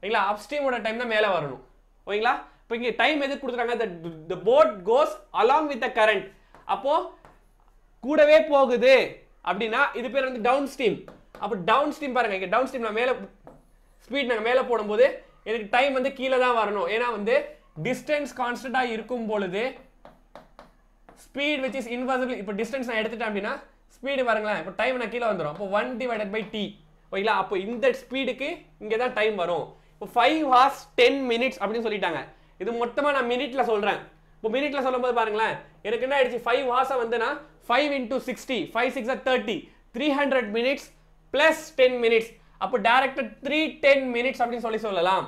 ஓகேங்களா அப்ஸ்ட்ரீமோட டைம் தான் மேலே வரணும் ஓகேங்களா இப்போ இங்கே டைம் எது கொடுத்துருக்காங்க the boat goes along with the current அப்போது கூடவே போகுது அப்படின்னா இது பேர் வந்து டவுன் ஸ்ட்ரீம் அப்போ டவுன் ஸ்ட்ரீம் பாருங்க இங்கே டவுன் ஸ்ட்ரீம் நான் மேலே ஸ்பீட் நாங்கள் மேலே போடும்போது எனக்கு டைம் வந்து கீழே தான் வரணும் ஏன்னா வந்து டிஸ்டன்ஸ் கான்ஸ்டண்ட்டாக இருக்கும் பொழுது ஸ்பீட் விச் இஸ் இன்வாசிபிள் இப்போ டிஸ்டன்ஸ் நான் எடுத்துட்டேன் அப்படின்னா ஸ்பீடு வரங்களேன் இப்போ டைம் நான் கீழே வந்துடும் அப்போ ஒன் டிவைடட் பை டி ஓகேங்களா அப்போ இந்த ஸ்பீடுக்கு இங்கே தான் டைம் வரும் இப்போ ஃபைவ் ஹார்ஸ் டென் மினிட்ஸ் அப்படின்னு சொல்லிட்டாங்க இது மொத்தமாக நான் மினிட்ல சொல்கிறேன் இப்போ மினிட்ல சொல்லும்போது பாருங்களேன் எனக்கு என்ன ஆயிடுச்சு ஃபைவ் ஹார்ஸை வந்து நான் five into sixty five six thirty three hundred minutes plus ten minutes அப்போ டேரக்டாக த்ரீ டென் மினிட்ஸ் அப்படின்னு சொல்லி சொல்லலாம்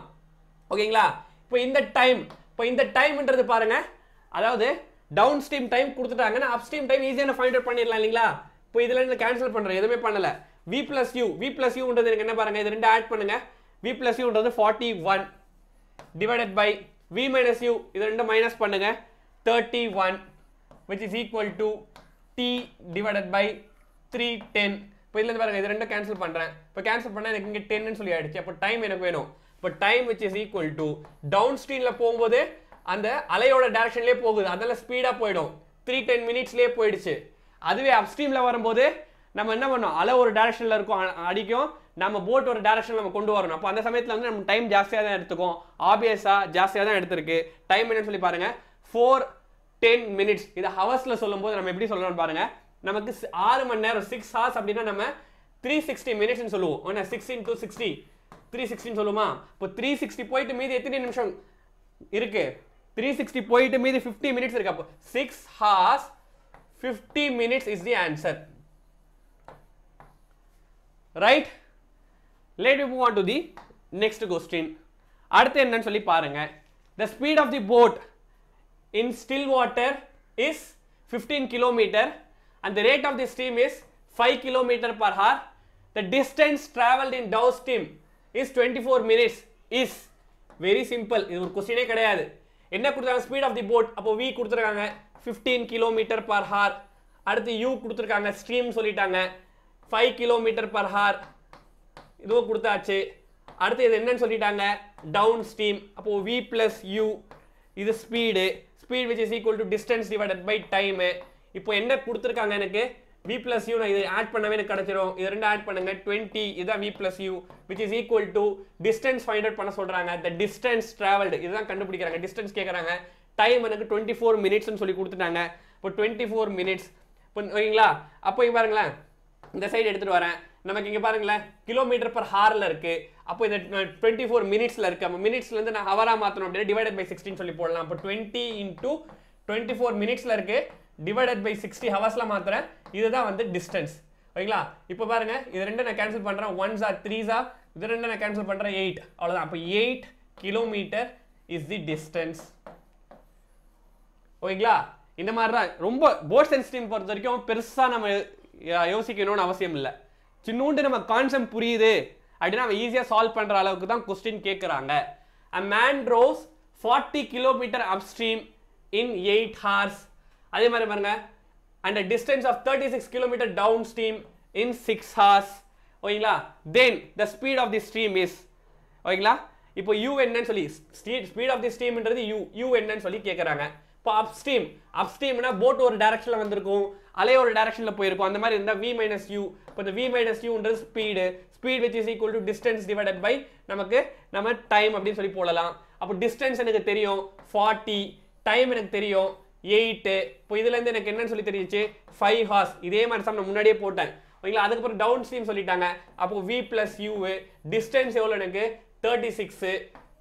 ஓகேங்களா இப்போ இந்த டைம் இப்போ இந்த டைம்ன்றது பாருங்க அதாவது டவுன் ஸ்ட்ரீம் டைம் கொடுத்துட்டாங்கன்னா அப் ஸ்ட்ரீம் டைம் ஈஸியான ஃபைண்ட் அவுட் பண்ணிடலாம் இல்லைங்களா இப்போ இதில் நான் கேன்சல் பண்ணுறேன் எதுவுமே பண்ணலை V plus U V plus யூன்றது எனக்கு என்ன பாருங்க இது ரெண்டு ஆட் பண்ணுங்க வி பிளஸ் யூன்றது forty one divided by V minus U இது ரெண்டு மைனஸ் பண்ணுங்க thirty one which is equal to T divided by three ten இப்போ இல்லை பாருங்க இது ரெண்டும் கேன்சல் பண்ணுறேன் இப்போ கேன்சல் பண்ணால் எனக்கு இங்கே டென்னு சொல்லி ஆயிடுச்சு அப்போ டைம் எனக்கு வேணும் இப்போ time which is equal to down ஸ்ட்ரீமில் போகும்போது அந்த அலையோட டேரக்ஷன்லேயே போகுது அதெல்லாம் ஸ்பீடாக போயிடும் த்ரீ டென் மினிட்ஸ்லேயே போயிடுச்சு அதுவே அப்ஸ்ட்ரீமில் வரும்போது நம்ம என்ன பண்ணோம் அலை ஒரு டேரக்ஷனில் இருக்கும் அடிக்கும் நம்ம போட் ஒரு டேரக்ஷன் நம்ம கொண்டு வரணும் அப்போ அந்த சமயத்தில் வந்து நம்ம டைம் ஜாஸ்தியாக தான் எடுத்துக்கும் ஆபியஸாக ஜாஸ்தியாக தான் எடுத்திருக்கு டைம் என்னன்னு சொல்லி பாருங்கள் ஃபோர் டென் மினிட்ஸ் இதை ஹவர்ஸில் சொல்லும்போது நம்ம எப்படி சொல்லணும்னு பாருங்கள் நமக்கு ஆறு மணி நேரம் சிக்ஸ் ஹார்ஸ் அப்படின்னா நம்ம த்ரீ சிக்ஸ்டி மினிட்ஸ் சொல்லுவோம் ஏன்னா sixteen two sixty three sixteen சொல்லுமா இப்போ த்ரீ சிக்ஸ்டி போயிட்டு மீதி எத்தனை நிமிஷம் இருக்கு த்ரீ சிக்ஸ்டி போயிட்டு மீதி ஃபிஃப்டி மினிட்ஸ் இருக்கு அப்போ six hours fifty minutes is the answer right let you move on to the next question அடுத்து என்னன்னு சொல்லி பாருங்க the speed of the boat in still water is fifteen kilometre and the rate of the steam is 5 km per hour. The distance traveled in Dow steam is 24 minutes is very simple. இது ஒரு கொஸ்டினே கிடையாது என்ன கொடுத்துருக்காங்க speed of the boat அப்போ V கொடுத்துருக்காங்க fifteen kilometre per hour அடுத்து U கொடுத்துருக்காங்க stream சொல்லிட்டாங்க ஃபைவ் கிலோமீட்டர் பர் ஹார் இதுவும் கொடுத்தாச்சு அடுத்து இது என்னன்னு சொல்லிட்டாங்க டவுன் ஸ்டீம் அப்போ வி ப்ளஸ் யூ இது speed speed which is equal to distance divided by time இப்போ என்ன கொடுத்துருக்காங்க எனக்கு வி பிளஸ் யூ நான் இது ஆட் பண்ணவே எனக்கு கிடச்சிரும் இது ரெண்டு ஆட் பண்ணுங்க ட்வெண்ட்டி இதுதான் V plus U which is equal to distance find out பண்ண சொல்கிறாங்க த டிஸ்டன்ஸ் ட்ராவல்டு இதுதான் கண்டுபிடிக்கிறாங்க டிஸ்டன்ஸ் கேட்குறாங்க டைம் எனக்கு டுவெண்ட்டி ஃபோர் மினிட்ஸ்னு சொல்லி கொடுத்துட்டாங்க இப்போ டுவெண்ட்டி ஃபோர் மினிட்ஸ் இப்போ ஓகேங்களா அப்போ இங்கே பாருங்களேன் இந்த சைடு எடுத்துகிட்டு வரேன் நமக்கு இங்கே பாருங்களேன் கிலோமீட்டர் பர் ஹாரில் இருக்குது அப்போ இந்த டுவெண்ட்டி ஃபோர் மினிட்ஸில் இருக்குது அப்போ மினிட்ஸ்லேருந்து நான் ஹவரா மாற்றணும் அப்படின்னு டிவைடட் பை சிக்ஸ்டின் சொல்லி போடலாம் அப்போ டுவெண்ட்டி இன்டூ டுவெண்ட்டி ஃபோர் மினிட்ஸில் இருக்குது டிவைடட் பை சிக்ஸ்டி ஹவர்ஸில் மாத்திரேன் இதுதான் வந்து டிஸ்டன்ஸ் ஓகேங்களா இப்போ பாருங்க இது ரெண்டு நான் கேன்சல் பண்ணுறேன் ஒன்ஸா த்ரீஸா இது ரெண்டு நான் கேன்சல் பண்ணுறேன் எயிட் அவ்வளோதான் அப்போ eight kilometre is the distance ஓகேங்களா இந்த மாதிரி தான் ரொம்ப போர்ட் சென்சிட்டிவ் பொறுத்த வரைக்கும் பெருசாக நம்ம யோசிக்கணும்னு அவசியம் இல்லை சின்னூண்டு நம்ம கான்செப்ட் புரியுது அப்படின்னு அவன் ஈஸியாக சால்வ் பண்ணுற அளவுக்கு தான் கொஸ்டின் கேட்குறாங்க a man rows forty kilometre upstream in eight hours அதே மாதிரி பாருங்க and distance of thirty six kilometre downstream in six hours ஓகேங்களா then the speed of the stream is ஓகேங்களா இப்போ யூ என்னன்னு சொல்லி ஸ்பீட் ஸ்பீட் ஆஃப் தி ஸ்ட்ரீம்ன்றது U U என்னன்னு சொல்லி கேட்குறாங்க இப்போ அப் ஸ்ட்ரீம் அப் ஸ்ட்ரீம்னா போட் ஒரு டேரக்ஷனில் வந்திருக்கும் அலைய ஒரு டேரக்ஷனில் போயிருக்கும் அந்த மாதிரி இருந்தால் வி மைனஸ் யூ இப்போ இந்த வி மைனஸ் யூன்றது speed speed which is equal to distance divided by நமக்கு நம்ம டைம் அப்படின்னு சொல்லி போடலாம் அப்போ டிஸ்டன்ஸ் எனக்கு தெரியும் ஃபார்ட்டி டைம் எனக்கு தெரியும் எயிட்டு இப்போ இதுலேருந்து எனக்கு என்னன்னு சொல்லி தெரிஞ்சிச்சு ஃபைவ் ஹார்ஸ் இதே மாதிரி சம் நான் முன்னாடியே போட்டேன் ஓகேங்களா அதுக்கப்புறம் டவுன் ஸ்ட்ரீம் சொல்லிட்டாங்க அப்போ வி ப்ளஸ் யூவு டிஸ்டன்ஸ் எவ்வளோ எனக்கு தேர்ட்டி சிக்ஸு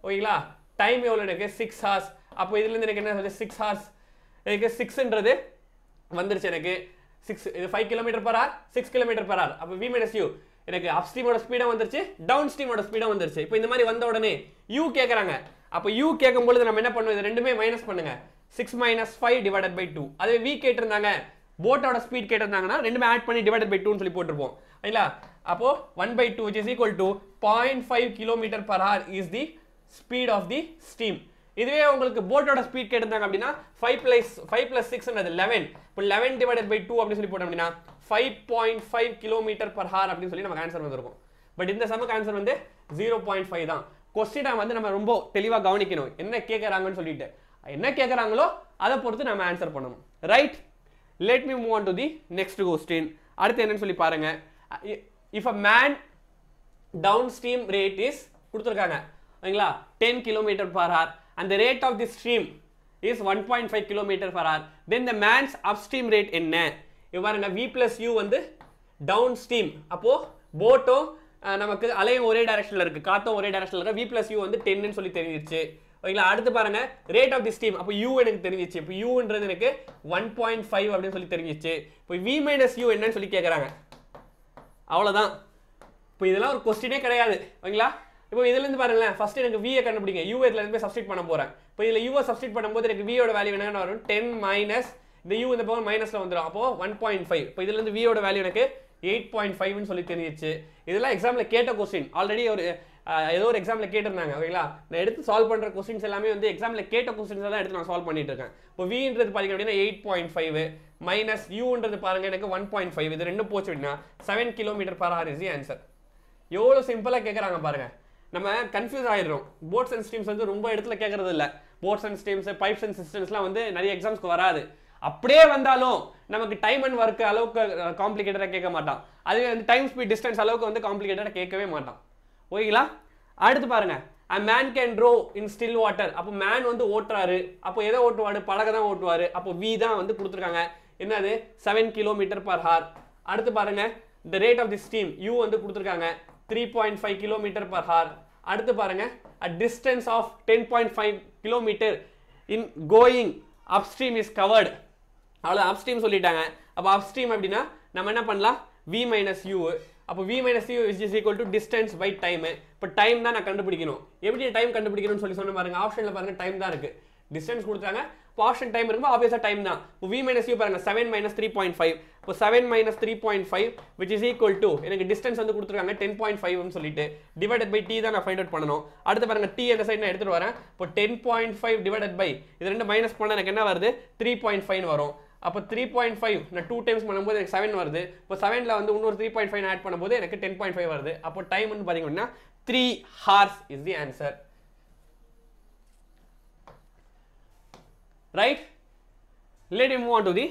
ஓகேங்களா டைம் எவ்வளோ எனக்கு சிக்ஸ் ஹார்ஸ் அப்போ இதுலேருந்து எனக்கு என்ன சொல்லுது சிக்ஸ் ஹார்ஸ் எனக்கு சிக்ஸுன்றது வந்துருச்சு எனக்கு சிக்ஸ் இது five kilometre per hour six kilometre per hour அப்போ வி மைனஸ் யூ எனக்கு அப்ஸ்ட்ரீமோட ஸ்பீடாக வந்துருச்சு டவுன் ஸ்ட்ரீமோட ஸ்பீடாக வந்துருச்சு இப்போ இந்த மாதிரி வந்த உடனே யூ கேட்குறாங்க அப்போ யூ கேட்கும்பொழுது நம்ம என்ன பண்ணுவோம் இது ரெண்டுமே மைனஸ் பண்ணுங்கள் six minus five divided by two அது வி கேட்டிருந்தாங்க போட்டோட ஸ்பீட் கேட்டிருந்தாங்கன்னா ரெண்டுமே ஆட் பண்ணி டிவைடட் பை டூன்னு சொல்லி போட்டிருப்போம் இல்லைங்களா அப்போது one by two is equal to point five kilometre per hour is the speed of the stream இதுவே உங்களுக்கு போட்டோட ஸ்பீட் கேட்டிருந்தாங்க அப்படின்னா ஃபைவ் பிளஸ் ஃபைவ் பிளஸ் சிக்ஸ்ன்றது லெவன் இப்போ லெவன் டிவைடட் பை டூ அப்படின்னு சொல்லி போட்டோம் அப்படின்னா five point five kilometre per hour அப்படின்னு சொல்லி நமக்கு ஆன்சர் வந்திருக்கும் பட் இந்த சமக்கு ஆன்சர் வந்து ஜீரோ பாயிண்ட் ஃபைவ் தான் கொஸ்டினை வந்து நம்ம ரொம்ப தெளிவாக கவனிக்கணும் என்ன கேட்குறாங்கன்னு சொல்லிட்டு என்ன கேட்குறாங்களோ அதை பொறுத்து நம்ம ஆன்சர் பண்ணணும் right let me move on to the next question அடுத்து என்னன்னு சொல்லி பாருங்க if a man downstream rate is கொடுத்துருக்காங்க ஓகேங்களா டென் கிலோமீட்டர் பர் ஹார் அந்த rate of the stream is one point five kilometre per hour then the man's upstream rate என்ன இவ்வாறு என்ன வி பிளஸ் யூ வந்து downstream அப்போது போட்டும் நமக்கு அலையும் ஒரே டைரக்ஷனில் இருக்குது காற்றும் ஒரே டைரக்ஷனில் இருக்குது வி பிளஸ் யூ வந்து டென்னு சொல்லி தெரிஞ்சிருச்சு ஓகேங்களா அடுத்து பாருங்க ரேட் ஆஃப் தி ஸ்டீம் அப்போ யூ எனக்கு தெரிஞ்சிச்சு இப்போ யூன்றது எனக்கு ஒன் பாயிண்ட் ஃபைவ் அப்படின்னு சொல்லி தெரிஞ்சிச்சு இப்போ வி மைனஸ் யூ என்னன்னு சொல்லி கேட்குறாங்க அவ்வளோதான் இப்போ இதெல்லாம் ஒரு கொஸ்டினே கிடையாது ஓகேங்களா இப்போ இதுலேருந்து பாருங்களேன் ஃபர்ஸ்ட் எனக்கு வியை கண்டுபிடிங்க யூ இதுலேருந்து இருந்து சப்ஸ்டிட் பண்ண போகிறேன் இப்போ இதில் யூவை சப்ஸ்டிட் பண்ணும்போது எனக்கு வியோட வேல்யூ என்னென்னு வரும் டென் மைனஸ் இந்த யூ இந்த பவர் மைனஸில் வந்துடும் அப்போ ஒன் பாயிண்ட் ஃபைவ் இப்போ இதுலேருந்து வியோட வேல்யூ எனக்கு எயிட் பாயிண்ட் ஃபைவ்னு சொல்லி தெரிஞ்சிச்சு இதெல்லாம் எக்ஸாமில் கேட்ட கொஸ்டின் ஆல்ரெடி ஒரு ஏதோ ஒரு எக்ஸாமில் கேட்டிருந்தாங்க ஓகேங்களா நான் எடுத்து சால்வ் பண்ணுற கொஸ்டின்ஸ் எல்லாமே வந்து எக்ஸாமில் கேட்ட கொஸ்டின்ஸ் தான் எடுத்து நான் சால்வ் பண்ணிட்டு இருக்கேன் இப்போ வின்றது பார்த்தீங்க அப்படின்னா எயிட் பாயிண்ட் ஃபைவ் மைனஸ் யூன்றது பாருங்க எனக்கு ஒன் பாயிண்ட் ஃபைவ் இது ரெண்டும் போச்சு அப்படின்னா seven kilometre per hour is the answer எவ்வளோ சிம்பிளாக கேட்குறாங்க பாருங்க நம்ம கன்ஃபியூஸ் ஆயிடுறோம் போர்ட்ஸ் அண்ட் ஸ்ட்ரீம்ஸ் வந்து ரொம்ப இடத்துல கேட்கறது இல்லை boats and streams pipes and சிஸ்டம்ஸ்லாம் வந்து நிறைய எக்ஸாம்ஸ்க்கு வராது அப்படியே வந்தாலும் நமக்கு டைம் அண்ட் ஒர்க் அளவுக்கு காம்ப்ளிகேட்டடாக கேட்க மாட்டான் அதுவே வந்து டைம் ஸ்பீட் டிஸ்டன்ஸ் அளவுக்கு வந்து காம்ப்ளிகேட்டடாக கேட்கவே மாட்டான் ஓகேங்களா அடுத்து பாருங்க a man can row in still water அப்போ மேன் வந்து ஓட்டுறாரு அப்போ எதை ஓட்டுவார் பழக தான் ஓட்டுவார் அப்போ வி தான் வந்து கொடுத்துருக்காங்க என்னது செவன் கிலோமீட்டர் பர் ஹார் அடுத்து பாருங்க the rate of the stream u வந்து கொடுத்துருக்காங்க three point five kilometre per hour அடுத்து பாருங்க a distance of ten point five kilometre in going upstream is covered அவ்வளோ அப்ஸ்ட்ரீம் சொல்லிட்டாங்க அப்போ அப்ஸ்ட்ரீம் அப்படின்னா நம்ம என்ன பண்ணலாம் வி மைனஸ் யூ அப்போ we minus d is is equal to distance by time இப்போ டைம் தான் நான் கண்டுபிடிக்கணும் எப்படி டைம் கண்டுபிடிக்கணும்னு சொல்லி சொன்ன பாருங்க ஆப்ஷனில் பாருங்க டைம் தான் இருக்குது டிஸ்டன்ஸ் கொடுத்தாங்க இப்போ ஆப்ஷன் டைம் இருக்கும்போது ஆப்வியஸாக டைம் தான் இப்போ வி மைனஸ் யூ பாருங்க seven minus three point five இப்போ seven minus three point five which is equal to எனக்கு டிஸ்டன்ஸ் வந்து கொடுத்துருக்காங்க டென் பாயிண்ட் ஃபைவ்னு சொல்லிட்டு டிவைடட் பை டி தான் நான் ஃபைண்ட் அவுட் பண்ணணும் அடுத்து பாருங்க டி அந்த சைட் நான் எடுத்துகிட்டு வரேன் இப்போ ten point five divided by இது ரெண்டு மைனஸ் பண்ணால் எனக்கு என்ன வருது த்ரீ பாயிண்ட் ஃபைவ் வரும் அப்போ த்ரீ பாயிண்ட் ஃபைவ் நான் டூ டைம்ஸ் பண்ணும்போது எனக்கு செவன் வருது இப்போ செவனில் வந்து இன்னொரு த்ரீ பாயிண்ட் ஃபைவ் ஆட் பண்ணும்போது எனக்கு டென் பாயிண்ட் ஃபைவ் வருது அப்போ டைம் வந்து பார்த்தீங்கன்னா three hours is the answer right let move on to the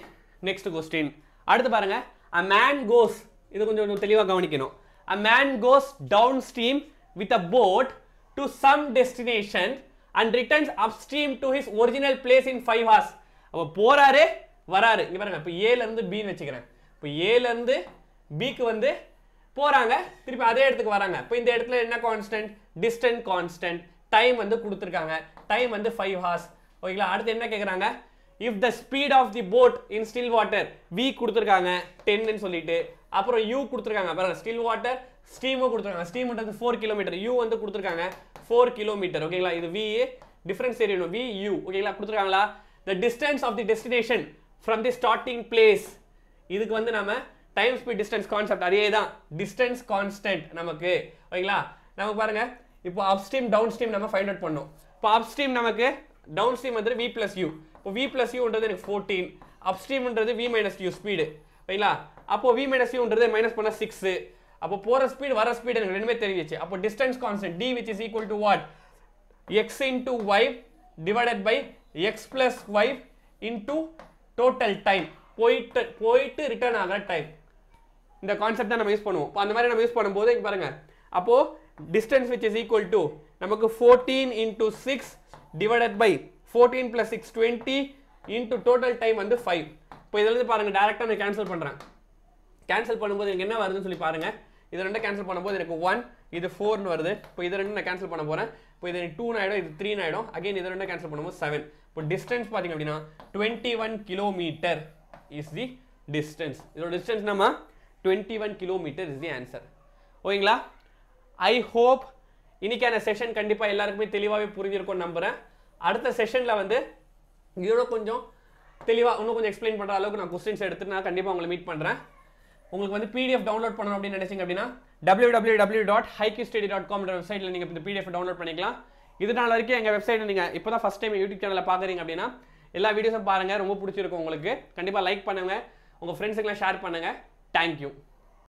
next question அடுத்து பாருங்க அ மேன் கோஸ் இது கொஞ்சம் தெளிவாக கவனிக்கணும் a man goes downstream with a boat to some destination and returns upstream to his original place in five hours அப்போ போறாரு வராரு இங்கே பாருங்க இப்போ ஏலேருந்து பின்னு வச்சுக்கிறேன் இப்போ ஏலேருந்து பிக்கு வந்து போகிறாங்க திருப்பி அதே இடத்துக்கு வராங்க இப்போ இந்த இடத்துல என்ன கான்ஸ்டன்ட் டிஸ்டன்ட் கான்ஸ்டன்ட் டைம் வந்து கொடுத்துருக்காங்க டைம் வந்து ஃபைவ் ஹார்ஸ் ஓகேங்களா அடுத்து என்ன கேட்குறாங்க if the speed of the boat in still water v கொடுத்துருக்காங்க டென்னு சொல்லிட்டு அப்புறம் யூ கொடுத்துருக்காங்க பாருங்க ஸ்டில் வாட்டர் ஸ்டீமும் கொடுத்துருக்காங்க ஸ்டீம்ன்றது ஃபோர் கிலோமீட்டர் யூ வந்து கொடுத்துருக்காங்க ஃபோர் கிலோமீட்டர் ஓகேங்களா இது வி டிஃபரன்ஸ் தெரியணும் வி யூ ஓகேங்களா கொடுத்துருக்காங்களா the distance of the destination from the starting place இதுக்கு வந்து நம்ம டைம் ஸ்பீட் டிஸ்டன்ஸ் கான்செப்ட் அதே தான் டிஸ்டன்ஸ் கான்ஸ்டன்ட் நமக்கு ஓகேங்களா நமக்கு பாருங்கள் இப்போ அப்ஸ்ட்ரீம் டவுன் ஸ்ட்ரீம் நம்ம ஃபைண்ட் அவுட் பண்ணோம் இப்போ அப்ஸ்ட்ரீம் நமக்கு டவுன் ஸ்ட்ரீம் வந்து வி பிளஸ் யூ இப்போ வி பிளஸ் யூன்றது எனக்கு ஃபோர்டீன் அப்ஸ்ட்ரீம்ன்றது வி மைனஸ் யூ ஸ்பீடு ஓகேங்களா அப்போ வி மைனஸ் யூன்றது மைனஸ் பண்ண சிக்ஸு அப்போ போகிற ஸ்பீடு வர ஸ்பீடு எனக்கு ரெண்டுமே தெரிஞ்சிச்சு அப்போ distance constant d which is equal to what x into y divided by x plus y into total time போயிட்டு போயிட்டு ரிட்டர்ன் ஆகிற டைம் இந்த கான்செப்ட் தான் நம்ம யூஸ் பண்ணுவோம் இப்போ அந்த மாதிரி நம்ம யூஸ் பண்ணும்போது இங்கே பாருங்கள் அப்போது distance which is equal to நமக்கு fourteen into six divided by fourteen plus six twenty into total time வந்து ஃபைவ் இப்போ இதில் பாருங்கள் டேரெக்டாக நான் கேன்சல் பண்ணுறேன் கேன்சல் பண்ணும்போது எனக்கு என்ன வருதுன்னு சொல்லி பாருங்கள் இது ரெண்டு கேன்சல் பண்ணும்போது எனக்கு ஒன் இது ஃபோர்னு வருது இப்போ இது ரெண்டு நான் கேன்சல் பண்ண போகிறேன் இப்போ இது எனக்கு டூன்னு ஆகிடும் இது த்ரீன்னு ஆகிடும் அகைன் இது ரெண்டு கேன்சல் பண்ணும்போது செவன் இப்போ டிஸ்டன்ஸ் பார்த்தீங்க அப்படின்னா twenty one kilometre is the distance இதோட டிஸ்டன்ஸ் நம்ம twenty one kilometre is the answer ஓகேங்களா ஐ ஹோப் இன்னைக்கான செஷன் கண்டிப்பாக எல்லாருக்குமே தெளிவாகவே புரிஞ்சிருக்கும்னு நம்புகிறேன் அடுத்த செஷனில் வந்து இதோட கொஞ்சம் தெளிவாக இன்னும் கொஞ்சம் எக்ஸ்பிளைன் பண்ணுற அளவுக்கு நான் கொஸ்டின்ஸ் எடுத்துட்டு நான் கண்டிப்பாக உங்களை மீட் பண்ணுறேன் உங்களுக்கு வந்து பிடிஎஃப் டவுன்லோட் பண்ணணும் அப்படின்னு நினைச்சிங்க அப்படின்னா டபிள்யூ டபிள்யூ டபிள்யூ டாட் ஹைக்கி ஸ்டடி டாட் காம்ன்ற வெப்சைட்டில் நீங்கள் இந்த பிடிஎஃப் டவுன்லோட் பண்ணிக்கலாம் இது நாள் வரைக்கும் எங்கள் வெப்சைட்டில் நீங்கள் இப்போ தான் ஃபஸ்ட் டைம் யூடியூப் சேனலில் பார்க்குறீங்க அப்படின்னா எல்லா வீடியோஸும் பாருங்கள் ரொம்ப பிடிச்சிருக்கும் உங்களுக்கு கண்டிப்பாக லைக் பண்ணுங்கள் உங்கள் ஃப்ரெண்ட்ஸுக்கெல்லாம் ஷேர் பண்ணுங்கள் தேங்க்யூ